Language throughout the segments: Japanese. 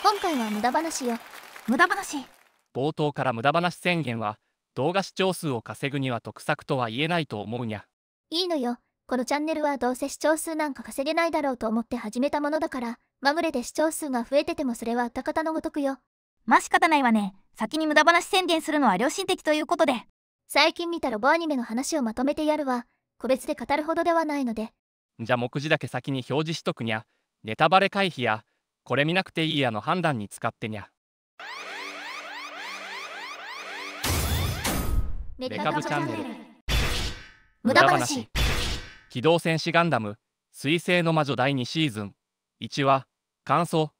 今回は無駄話よ無駄話冒頭から無駄話宣言は動画視聴数を稼ぐには得策とは言えないと思うにゃいいのよこのチャンネルはどうせ視聴数なんか稼げないだろうと思って始めたものだからまぐれで視聴数が増えててもそれはあたかたのごとくよまあ仕方ないわね先に無駄話宣言するのは良心的ということで最近見たロボアニメの話をまとめてやるわ個別で語るほどではないのでじゃ目次だけ先に表示しとくにゃネタバレ回避やこれ見なくていいやの判断に使ってにゃ。メカブチャンネル無駄話機動戦士ガンダム水星の魔女第2シーズン1話感想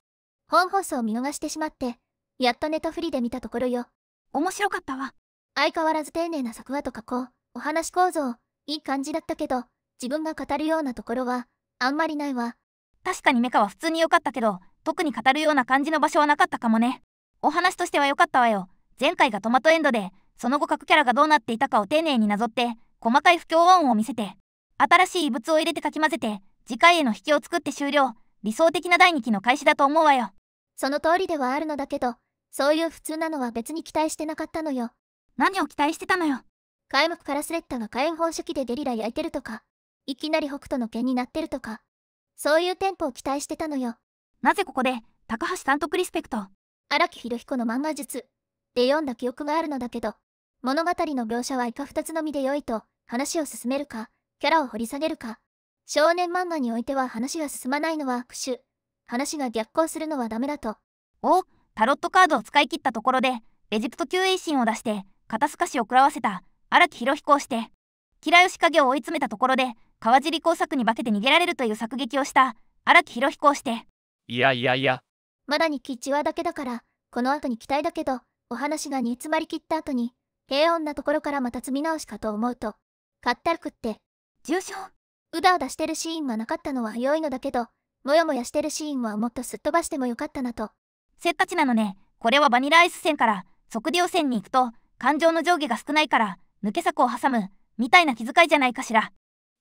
本放送見逃してしまってやっとネタフリで見たところよ面白かったわ相変わらず丁寧な作話と加工お話構造いい感じだったけど自分が語るようなところはあんまりないわ確かにメカは普通に良かったけど特に語るような感じの場所はなかったかもねお話としては良かったわよ前回がトマトエンドでその後各キャラがどうなっていたかを丁寧になぞって細かい不協和音を見せて新しい異物を入れてかき混ぜて次回への引きを作って終了理想的な第2期の開始だと思うわよその通りではあるのだけどそういう普通なのは別に期待してなかったのよ何を期待してたのよ開幕からスレッタが火炎放射器でゲリラ焼いてるとかいきなり北斗の剣になってるとかそういうテンポを期待してたのよなぜここで高橋さんとクリスペクト荒木博彦の漫画術で読んだ記憶があるのだけど物語の描写は以下2つのみで良いと話を進めるかキャラを掘り下げるか少年漫画においては話が進まないのは苦手話が逆行するのはダメだとおタロットカードを使い切ったところでエジプト救援神を出して肩透かしを食らわせた荒木博彦をして吉良影を追い詰めたところで川尻工作に化けて逃げられるという作撃をした荒木博彦をしていやいやいや。まだに吉はだけだから、この後に期待だけど、お話が煮詰まりきった後に、平穏なところからまた積み直しかと思うと、かったるくって、重症うだうだしてるシーンがなかったのは良いのだけど、もやもやしてるシーンはもっとすっ飛ばしてもよかったなと。せっかちなのね、これはバニラアイス線から測量線に行くと、感情の上下が少ないから、抜け策を挟む、みたいな気遣いじゃないかしら。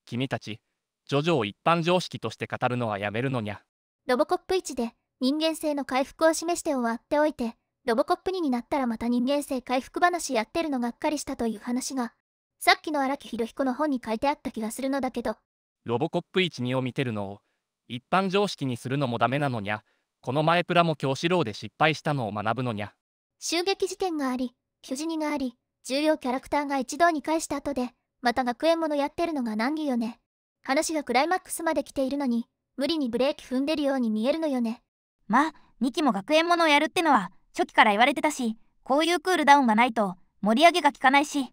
君たち、ジョジョを一般常識として語るのはやめるのにゃ。ロボコップ1で人間性の回復を示して終わっておいて、ロボコップ2になったらまた人間性回復話やってるのがっかりしたという話が、さっきの荒木博彦の本に書いてあった気がするのだけど。ロボコップ1、2を見てるのを、一般常識にするのもダメなのにゃ、この前プラも教師郎で失敗したのを学ぶのにゃ。襲撃事件があり、巨人にがあり、重要キャラクターが一堂に会した後で、また学園ものやってるのが難儀よね。話がクライマックスまで来ているのに、無理にブレーキ踏んでるように見えるのよねまあ2期も学園ものをやるってのは初期から言われてたしこういうクールダウンがないと盛り上げが効かないし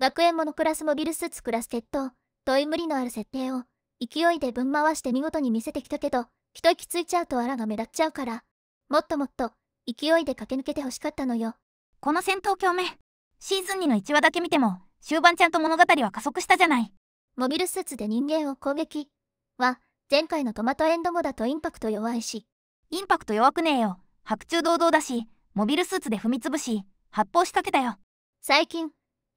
学園ものクラスモビルスーツクラステッド問い無理のある設定を勢いでぶん回して見事に見せてきたけど一息ついちゃうとあらが目立っちゃうからもっともっと勢いで駆け抜けてほしかったのよこの戦闘共鳴シーズン2の1話だけ見ても終盤ちゃんと物語は加速したじゃないモビルスーツで人間を攻撃は前回のトマトエンド後だとインパクト弱いし。インパクト弱くねえよ。白昼堂々だし、モビルスーツで踏みつぶし、発砲しかけたよ。最近、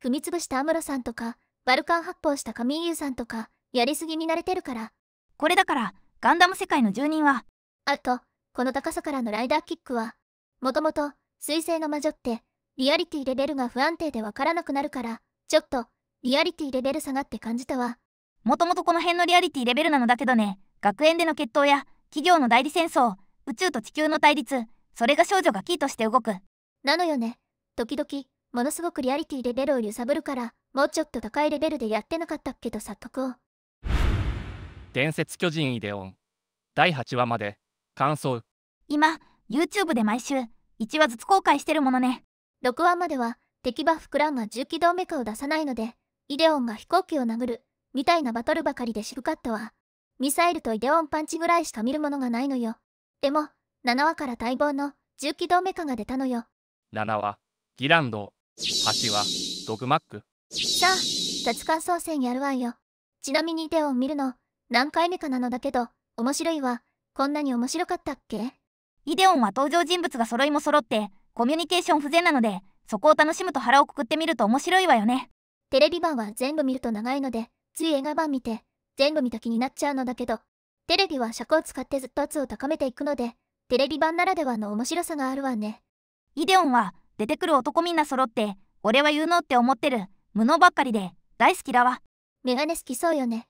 踏みつぶしたアムロさんとか、バルカン発砲したカミーユさんとか、やりすぎに慣れてるから。これだから、ガンダム世界の住人は。あと、この高さからのライダーキックは、もともと、水星の魔女って、リアリティレベルが不安定でわからなくなるから、ちょっと、リアリティレベル下がって感じたわ。もともとこの辺のリアリティレベルなのだけどね、学園での決闘や企業の代理戦争宇宙と地球の対立それが少女がキーとして動くなのよね時々ものすごくリアリティレベルを揺さぶるからもうちょっと高いレベルでやってなかったっけと錯覚を伝説巨人イデオン第8話まで感想今 YouTube で毎週1話ずつ公開してるものね6話までは敵バフクランが重機動メカを出さないのでイデオンが飛行機を殴るみたいなバトルばかりで渋かったわミサイルとイデオンパンチぐらいしか見るものがないのよ。でも、7話から待望の重機動メカが出たのよ。7話、ギランド。8話、ドグマック。さあ、雑感総選やるわよ。ちなみにイデオン見るの、何回目かなのだけど、面白いわ。こんなに面白かったっけイデオンは登場人物が揃いも揃って、コミュニケーション不全なので、そこを楽しむと腹をくくってみると面白いわよね。テレビ版は全部見ると長いので、つい映画版見て、全部見た気になっちゃうのだけど、テレビは尺を使ってずっと圧を高めていくので、テレビ版ならではの面白さがあるわね。イデオンは、出てくる男みんな揃って、俺は有能って思ってる、無能ばっかりで、大好きだわ。メガネ好きそうよね。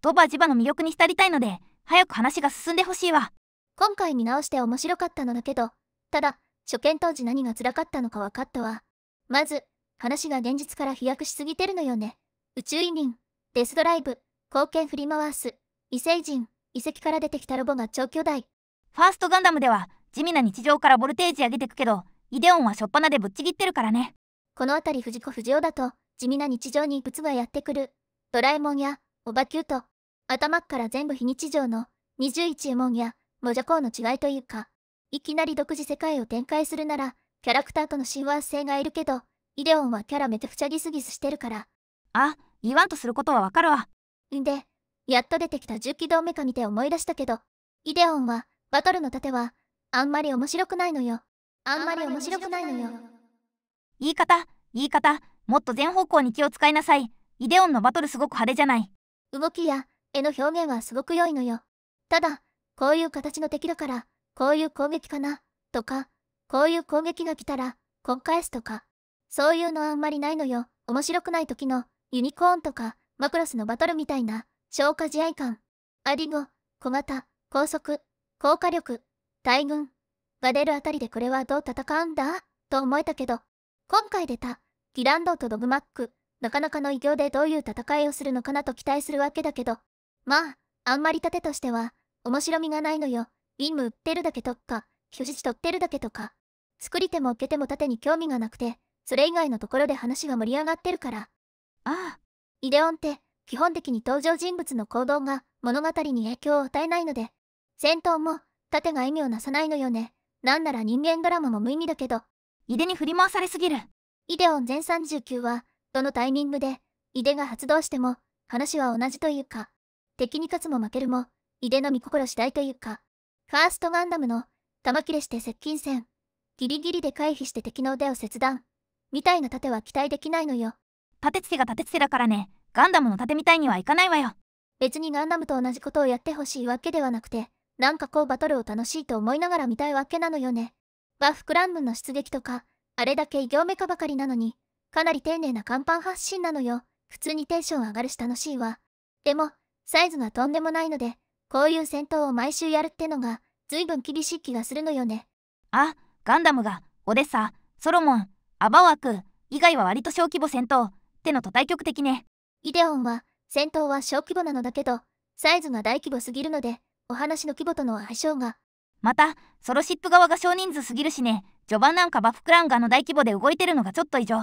とバジバの魅力に浸りたいので、早く話が進んでほしいわ。今回見直して面白かったのだけど、ただ、初見当時何が辛かったのか分かったわ。まず、話が現実から飛躍しすぎてるのよね。宇宙移民、デスドライブ、貢献振り回す、異星人、遺跡から出てきたロボが超巨大。ファーストガンダムでは、地味な日常からボルテージ上げてくけど、イデオンはしょっぱなでぶっちぎってるからね。この辺り藤子不二雄だと、地味な日常にいくつがやってくる。ドラえもんや、オバキューと、頭っから全部非日常の、二十一エモンや、モジャコウの違いというか、いきなり独自世界を展開するなら、キャラクターとの親和性がいるけど、イデオンはキャラめちゃくちゃギスギスしてるから。あ、言わんとすることはわかるわ。で、やっと出てきた十機動メカ見て思い出したけど、イデオンは、バトルの盾は、あんまり面白くないのよ。あんまり面白くないのよ。言い方、言い方、もっと全方向に気を使いなさい。イデオンのバトルすごく派手じゃない。動きや絵の表現はすごく良いのよ。ただ、こういう形の敵だから、こういう攻撃かな、とか、こういう攻撃が来たら、こっ返すとか、そういうのあんまりないのよ。面白くない時の、ユニコーンとか、マクロスのバトルみたいな消化試合感アディゴ小型高速高火力大群が出るあたりでこれはどう戦うんだと思えたけど今回出たギランドとドグマックなかなかの偉業でどういう戦いをするのかなと期待するわけだけどまああんまり盾としては面白みがないのよビーム売ってるだけとか人質取ってるだけとか作り手も受けても盾に興味がなくてそれ以外のところで話が盛り上がってるからああイデオンって基本的に登場人物の行動が物語に影響を与えないので、戦闘も盾が意味をなさないのよね。なんなら人間ドラマも無意味だけど、イデに振り回されすぎる。イデオン全39は、どのタイミングで、イデが発動しても、話は同じというか、敵に勝つも負けるも、イデの見心次第というか、ファーストガンダムの、玉切れして接近戦、ギリギリで回避して敵の腕を切断、みたいな盾は期待できないのよ。盾つけが盾つけだからね。ガンダムの盾みたいにはいかないわよ。別にガンダムと同じことをやってほしいわけではなくて、なんかこうバトルを楽しいと思いながら見たいわけなのよね。バフクランムの出撃とか、あれだけ異形メカばかりなのに、かなり丁寧な甲板発進なのよ。普通にテンション上がるし楽しいわ。でも、サイズがとんでもないので、こういう戦闘を毎週やるってのが、ずいぶん厳しい気がするのよね。あ、ガンダムが、オデッサ、ソロモン、アバワク、以外は割と小規模戦闘、ってのと対極的ね。イデオンは、戦闘は小規模なのだけど、サイズが大規模すぎるので、お話の規模との相性が。また、ソロシップ側が少人数すぎるしね、序盤なんかバフクランガーの大規模で動いてるのがちょっと異常。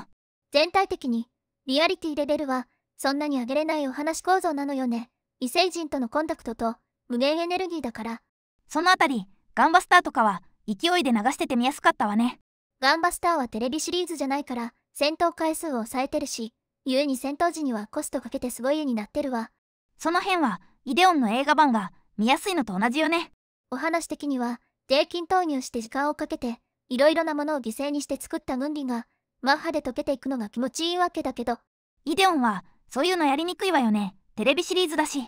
全体的に、リアリティレベルは、そんなに上げれないお話構造なのよね。異星人とのコンタクトと、無限エネルギーだから。そのあたり、ガンバスターとかは、勢いで流してて見やすかったわね。ガンバスターはテレビシリーズじゃないから、戦闘回数を抑えてるし、故に戦闘時にはコストかけてすごい絵になってるわその辺はイデオンの映画版が見やすいのと同じよねお話的には税金投入して時間をかけていろいろなものを犠牲にして作った軍理がマッハで溶けていくのが気持ちいいわけだけどイデオンはそういうのやりにくいわよねテレビシリーズだし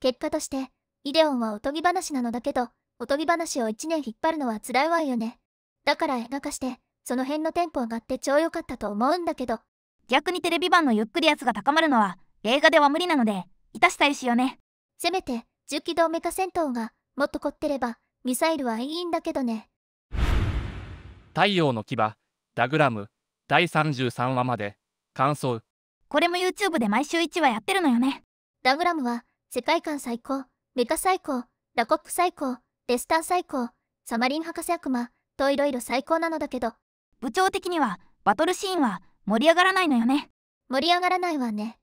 結果としてイデオンはおとぎ話なのだけどおとぎ話を1年引っ張るのは辛いわよねだから映画化してその辺のテンポ上がって超良かったと思うんだけど逆にテレビ版のゆっくり圧が高まるのは映画では無理なのでいたしたいしよねせめて重機動メカ戦闘がもっと凝ってればミサイルはいいんだけどね太陽の牙ダグラム第33話まで感想これも YouTube で毎週1話やってるのよねダグラムは世界観最高メカ最高ラコック最高デスター最高サマリン博士悪魔といろいろ最高なのだけど部長的にはバトルシーンは盛り上がらないのよね盛り上がらないわね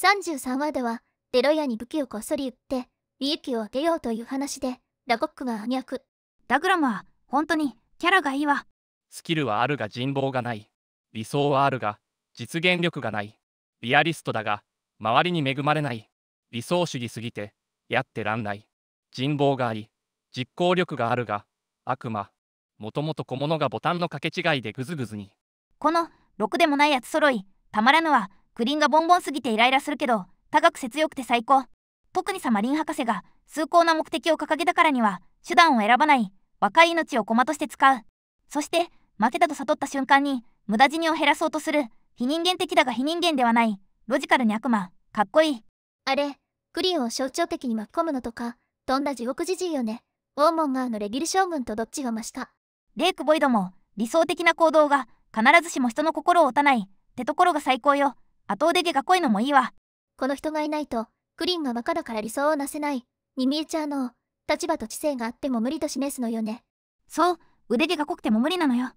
33話ではデロイヤに武器をこっそり売って利益を上げようという話でラゴックが暗躍ダグラムは本当にキャラがいいわスキルはあるが人望がない理想はあるが実現力がないリアリストだが周りに恵まれない理想主義すぎてやってらんない人望があり実行力があるが悪魔もともと小物がボタンの掛け違いでグズグズにこのろくでもないやつ揃いたまらぬはクリンがボンボンすぎてイライラするけど高く節よくて最高特にさマリン博士が崇高な目的を掲げたからには手段を選ばない若い命を駒として使うそして負けたと悟った瞬間に無駄死にを減らそうとする非人間的だが非人間ではないロジカルに悪魔かっこいいあれクリンを象徴的に巻き込むのとかとんだ地獄じじいよねオーモンガーのレギル将軍とどっちが増したレイク・ボイドも理想的な行動が必ずしも人の心を打たないってところが最高よ後おで毛が濃いのもいいわこの人がいないとクリンがバカだから理想をなせないに見えちゃうの立場と知性があっても無理と示すのよねそう腕毛が濃くても無理なのよ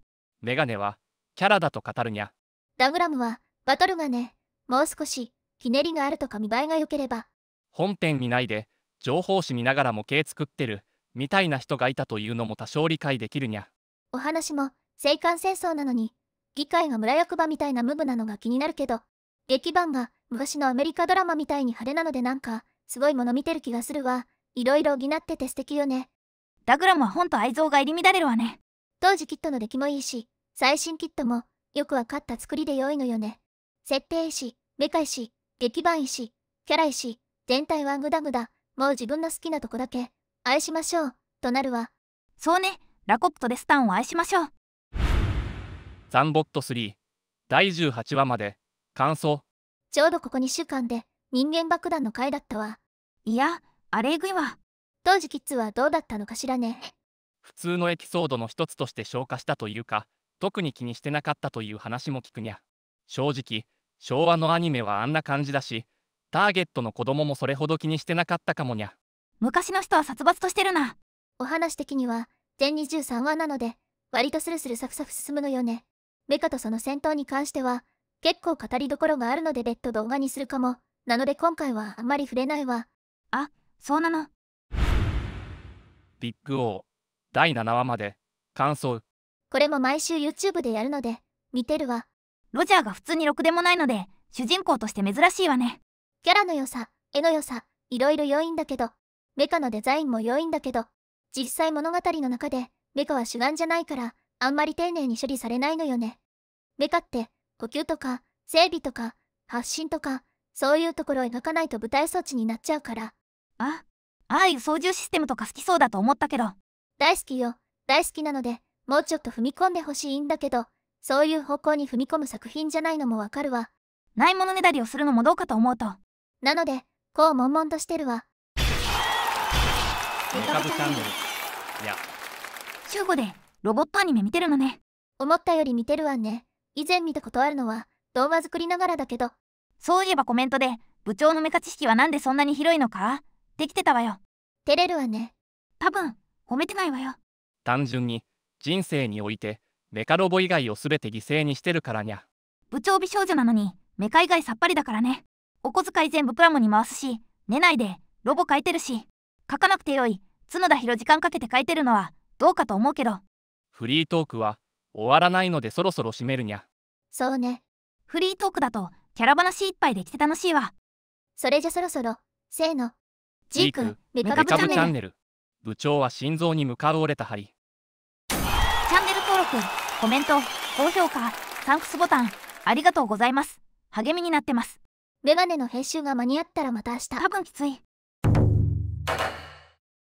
メガネはキャラだと語るにゃダグラムはバトルがねもう少しひねりがあるとか見栄えが良ければ本編見ないで情報誌見ながら模型作ってるみたいな人がいたというのも多少理解できるにゃお話も青函戦争なのに議会が村役場みたいなムブなのが気になるけど、劇版が昔のアメリカドラマみたいに派手なのでなんか、すごいもの見てる気がするわ。いろいろ補ってて素敵よね。ダグラムは本と愛憎が入り乱れるわね。当時キットの出来もいいし、最新キットも、よくわかった作りで良いのよね。設定石、メカ石、劇版石、キャラ石、全体はグダグダ、もう自分の好きなとこだけ、愛しましょう、となるわ。そうね、ラコプトでスタンを愛しましょう。ザンボット3第18話まで感想ちょうどここ2週間で人間爆弾の回だったわいやあれ食いわ当時キッズはどうだったのかしらね普通のエピソードの一つとして消化したというか特に気にしてなかったという話も聞くにゃ正直昭和のアニメはあんな感じだしターゲットの子供もそれほど気にしてなかったかもにゃ昔の人は殺伐としてるなお話的には全23話なので割とスルスルサクサク進むのよねメカとその戦闘に関しては、結構語りどころがあるので別途動画にするかも。なので今回はあまり触れないわ。あ、そうなの。ビッグ O、第7話まで感想。これも毎週 YouTube でやるので、見てるわ。ロジャーが普通にろくでもないので、主人公として珍しいわね。キャラの良さ、絵の良さ、いろいろ良いんだけど、メカのデザインも良いんだけど、実際物語の中でメカは主眼じゃないから、あんまり丁寧に処理されないのよね。メカって、呼吸とか、整備とか、発信とか、そういうところ描かないと舞台装置になっちゃうから。あ、ああいう操縦システムとか好きそうだと思ったけど。大好きよ、大好きなので、もうちょっと踏み込んでほしいんだけど、そういう方向に踏み込む作品じゃないのもわかるわ。ないものねだりをするのもどうかと思うと。なので、こう悶々としてるわ。メカブチャンネル。いや。でロボットアニメ見てるのね思ったより見てるわね以前見たことあるのは動画作りながらだけどそういえばコメントで部長のメカ知識は何でそんなに広いのかできてたわよ照れるわね多分褒めてないわよ単純に人生においてメカロボ以外を全て犠牲にしてるからにゃ部長美少女なのにメカ以外さっぱりだからねお小遣い全部プラモに回すし寝ないでロボ書いてるし書かなくてよい角田博時間かけて書いてるのはどうかと思うけどフリートークは終わらないのでそろそろ締めるにゃそうねフリートークだとキャラ話いっぱいできて楽しいわそれじゃそろそろせーのジークメカブチャンネル部長は心臓に向かう折れた針チャンネル登録コメント高評価サンクスボタンありがとうございます励みになってますメガネの編集が間に合ったらまた明日多分きつい